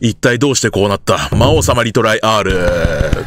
一体どうしてこうなった魔王様リトライ R。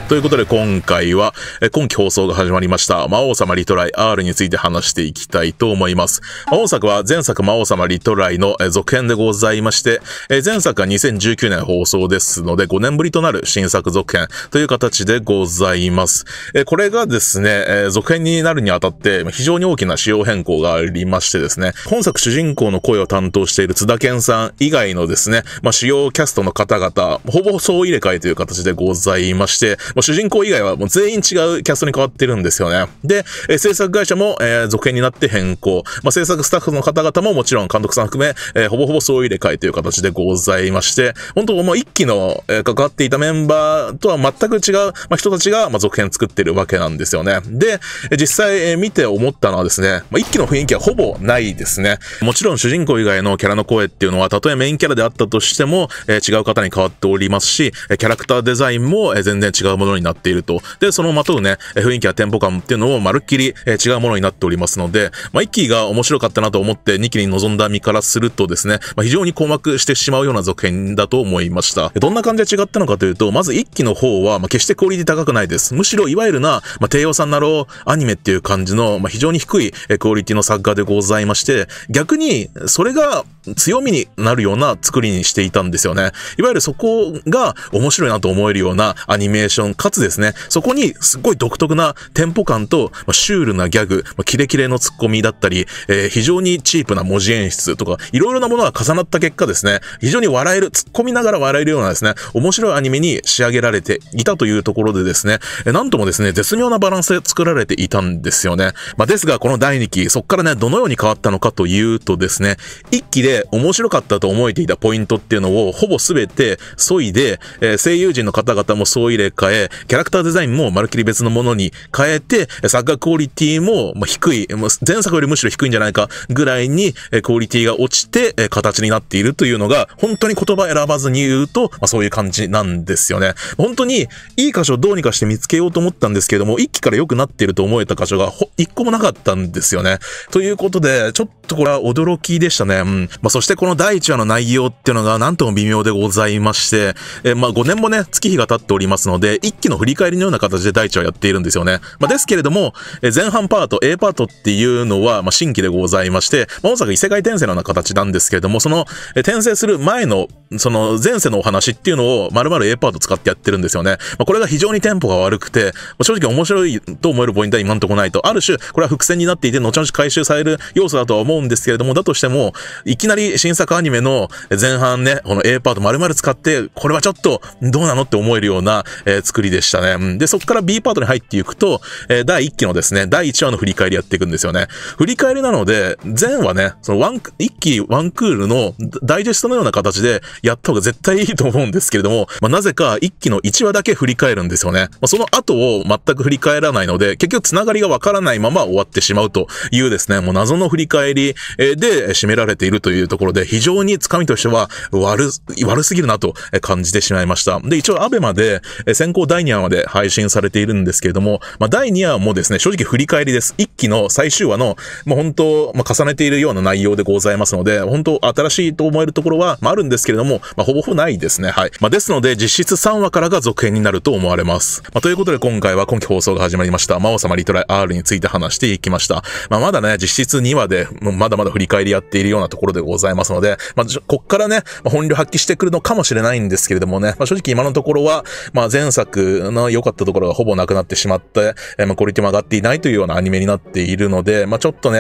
ということで今回は、今期放送が始まりました。魔王様リトライ R について話していきたいと思います。本作は前作魔王様リトライの続編でございまして、前作は2019年放送ですので5年ぶりとなる新作続編という形でございます。これがですね、続編になるにあたって非常に大きな仕様変更がありましてですね、本作主人公の声を担当している津田健さん以外のですね、まあ、主要キャストの方々、ほぼ総入れ替えという形でございまして、もう主人公以外はもう全員違うキャストに変わってるんですよね。で、えー、制作会社も、えー、続編になって変更。まあ、制作スタッフの方々ももちろん監督さん含め、えー、ほぼほぼ総入れ替えという形でございまして、本当もう一期の、えー、関わっていたメンバーとは全く違う、まあ、人たちが、まあ、続編作ってるわけなんですよね。で、実際、えー、見て思ったのはですね、まあ、一期の雰囲気はほぼないですね。もちろん主人公以外のキャラの声っていうのは、たとえメインキャラであったとしても、えー、違う方に変わっておりますし、キャラクターデザインも全然違うものになっていると。で、そのまとうね、雰囲気やテンポ感っていうのもまるっきり違うものになっておりますので、まあ、1期が面白かったなと思って2期に臨んだ身からするとですね、まあ、非常に困惑してしまうような続編だと思いました。どんな感じで違ったのかというと、まず1期の方は、ま決してクオリティ高くないです。むしろいわゆるな、ま低予算なろうアニメっていう感じの、ま非常に低いクオリティの作家でございまして、逆にそれが強みになるような作りにしていたんですよね。いわゆるそこが面白いなと思えるようなアニメーション、かつですね、そこにすごい独特なテンポ感と、まシュールなギャグ、まキレキレのツッコミだったり、えー、非常にチープな文字演出とか、いろいろなものが重なった結果ですね、非常に笑える、ツッコミながら笑えるようなですね、面白いアニメに仕上げられていたというところでですね、なんともですね、絶妙なバランスで作られていたんですよね。まあ、ですが、この第2期、そっからね、どのように変わったのかというとですね、1期でで面白かったと思えていたポイントっていうのをほぼ全て削いで、えー、声優陣の方々も総入れ替え、キャラクターデザインもまるっきり別のものに変えて、作画クオリティも低い、前作よりむしろ低いんじゃないかぐらいにクオリティが落ちて形になっているというのが本当に言葉選ばずに言うと、まあ、そういう感じなんですよね。本当にいい箇所をどうにかして見つけようと思ったんですけども、一期から良くなっていると思えた箇所が一個もなかったんですよね。ということで、ちょっとこれは驚きでしたね。うんまあ、そしてこの第1話の内容っていうのが何とも微妙でございまして、えー、まあ、5年もね、月日が経っておりますので、一期の振り返りのような形で第1話やっているんですよね。まあ、ですけれども、えー、前半パート、A パートっていうのは、まあ、新規でございまして、まあ、おそらく異世界転生のような形なんですけれども、その、え転生する前の、その前世のお話っていうのを丸々 A パート使ってやってるんですよね。まあ、これが非常にテンポが悪くて、まあ、正直面白いと思えるポイントは今んとこないと、ある種、これは伏線になっていて、後々回収される要素だとは思うんですけれども、だとしても、いきなりり新作アニメの前半ね、この A パート丸々使って、これはちょっとどうなのって思えるような、えー、作りでしたね。うん、で、そこから B パートに入っていくと、えー、第1期のですね、第1話の振り返りやっていくんですよね。振り返りなので、前はね、そのワン、1期ワンクールのダイジェストのような形でやった方が絶対いいと思うんですけれども、まあ、なぜか1期の1話だけ振り返るんですよね。まあ、その後を全く振り返らないので、結局つながりがわからないまま終わってしまうというですね、もう謎の振り返りで締められているといういうところで、非常につかみとしては悪、悪すぎるなと感じてしまいました。で、一応アベマで先行第2話まで配信されているんですけれども、まあ、第2話もですね、正直振り返りです。1期の最終話の、もう本当、まあ、重ねているような内容でございますので、本当新しいと思えるところは、まあ、あるんですけれども、まあ、ほぼほぼないですね。はい。まあ、ですので、実質3話からが続編になると思われます。まあ、ということで今回は今期放送が始まりました、魔王様リトライ R について話していきました。まあ、まだね、実質2話で、まだまだ振り返りやっているようなところでございますので、まあ、こっからね、まあ、本領発揮してくるのかもしれないんですけれどもね、まあ、正直今のところは、まあ、前作の良かったところがほぼなくなってしまって、えー、まあ、クオリティも上がっていないというようなアニメになっているので、まあ、ちょっとね、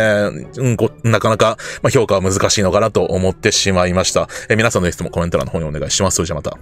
うん、こなかなか、まあ、評価は難しいのかなと思ってしまいました。えー、皆さんの質問、コメント欄の方にお願いします。それじゃまた。